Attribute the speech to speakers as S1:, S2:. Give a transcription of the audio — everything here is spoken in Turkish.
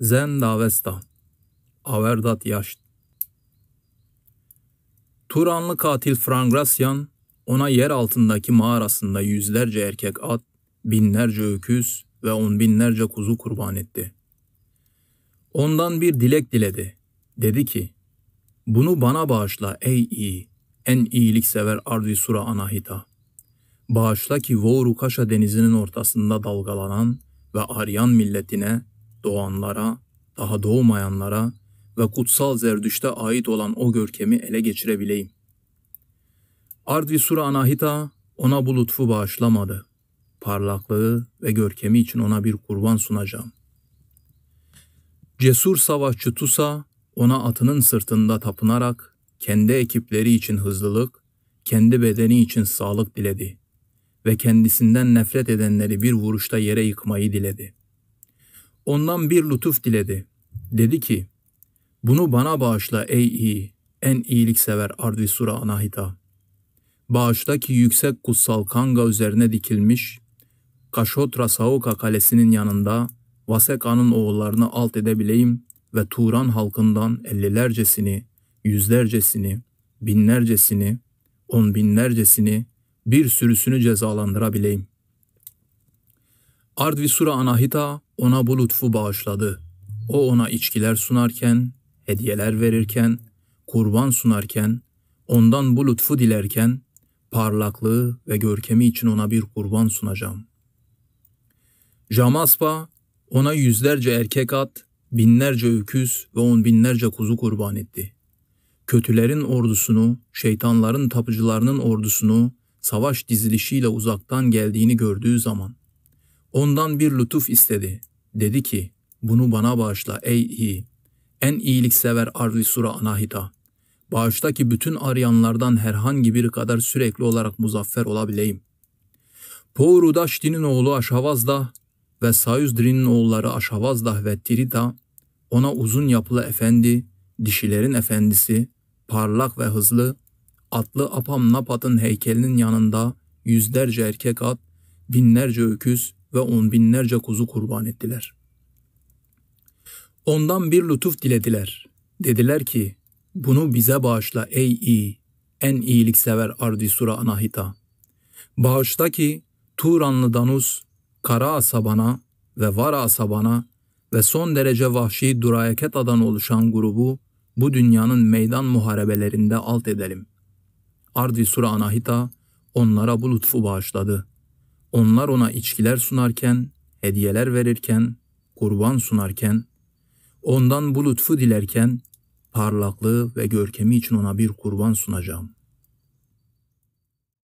S1: Zen davesta. Averdat yaş. Turanlı katil Frangrasyan, ona yer altındaki mağarasında yüzlerce erkek at, binlerce öküz ve on binlerce kuzu kurban etti. Ondan bir dilek diledi. Dedi ki, bunu bana bağışla ey iyi, en iyiliksever Ardisura Anahita. Bağışla ki Vorukaşa denizinin ortasında dalgalanan ve Aryan milletine doğanlara, daha doğmayanlara ve kutsal zerdüşte ait olan o görkemi ele geçirebileyim. Ardvi Sura Anahita ona bu lütfu bağışlamadı. Parlaklığı ve görkemi için ona bir kurban sunacağım. Cesur savaşçı Tusa ona atının sırtında tapınarak kendi ekipleri için hızlılık, kendi bedeni için sağlık diledi ve kendisinden nefret edenleri bir vuruşta yere yıkmayı diledi.'' ondan bir lütuf diledi. Dedi ki, bunu bana bağışla ey iyi, en iyiliksever Ardi Sura Anahita. Bağışla ki yüksek kutsal Kanga üzerine dikilmiş, Kaşotra Saoka kalesinin yanında Vaseka'nın oğullarını alt edebileyim ve Turan halkından ellilercesini, yüzlercesini, binlercesini, on binlercesini, bir sürüsünü cezalandırabileyim.'' Ardvisura Anahita ona bu lütfu bağışladı. O ona içkiler sunarken, hediyeler verirken, kurban sunarken, ondan bu lütfu dilerken, parlaklığı ve görkemi için ona bir kurban sunacağım. Jamaspa ona yüzlerce erkek at, binlerce öküz ve on binlerce kuzu kurban etti. Kötülerin ordusunu, şeytanların tapıcılarının ordusunu savaş dizilişiyle uzaktan geldiğini gördüğü zaman Ondan bir lütuf istedi. Dedi ki, bunu bana bağışla ey iyi. En iyiliksever Arvisura Anahita. bağışta ki bütün arayanlardan herhangi biri kadar sürekli olarak muzaffer olabileyim. Pourudaşti'nin oğlu Aşavazda ve Sayuzdri'nin oğulları Aşavazda ve Tirida ona uzun yapılı efendi, dişilerin efendisi, parlak ve hızlı, atlı Apam Napat'ın heykelinin yanında yüzlerce erkek at, binlerce öküz, ve on binlerce kuzu kurban ettiler. Ondan bir lütuf dilediler. Dediler ki, bunu bize bağışla ey iyi, en iyiliksever Ardisura Anahita. Bağışla ki Turanlı Danus, Kara Asabana ve Vara Asabana ve son derece vahşi Durayaket adan oluşan grubu bu dünyanın meydan muharebelerinde alt edelim. Ardisura Anahita onlara bu lütfu bağışladı.'' Onlar ona içkiler sunarken, hediyeler verirken, kurban sunarken, ondan bu lütfu dilerken, parlaklığı ve görkemi için ona bir kurban sunacağım.